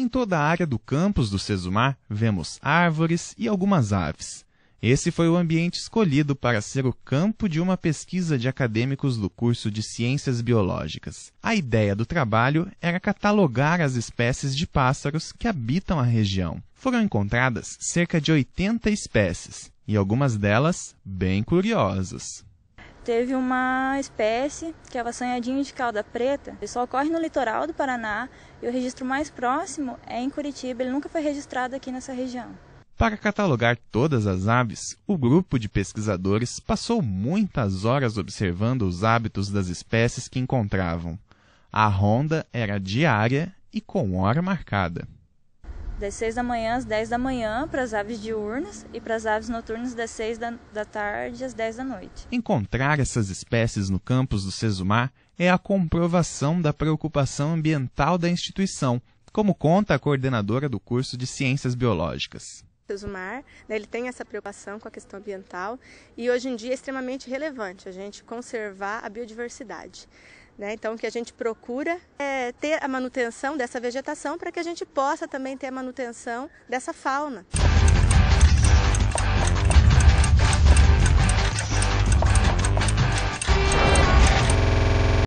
Em toda a área do campus do Sesumar, vemos árvores e algumas aves. Esse foi o ambiente escolhido para ser o campo de uma pesquisa de acadêmicos do curso de Ciências Biológicas. A ideia do trabalho era catalogar as espécies de pássaros que habitam a região. Foram encontradas cerca de 80 espécies, e algumas delas bem curiosas teve uma espécie que é a vassanhadinha de cauda preta. Ele só ocorre no litoral do Paraná e o registro mais próximo é em Curitiba. Ele nunca foi registrado aqui nessa região. Para catalogar todas as aves, o grupo de pesquisadores passou muitas horas observando os hábitos das espécies que encontravam. A ronda era diária e com hora marcada das 6 da manhã às 10 da manhã para as aves diurnas e para as aves noturnas das 6 da, da tarde às 10 da noite. Encontrar essas espécies no campus do Sesumar é a comprovação da preocupação ambiental da instituição, como conta a coordenadora do curso de Ciências Biológicas. Sesumar, né, ele tem essa preocupação com a questão ambiental e hoje em dia é extremamente relevante a gente conservar a biodiversidade. Né? Então, o que a gente procura é ter a manutenção dessa vegetação para que a gente possa também ter a manutenção dessa fauna.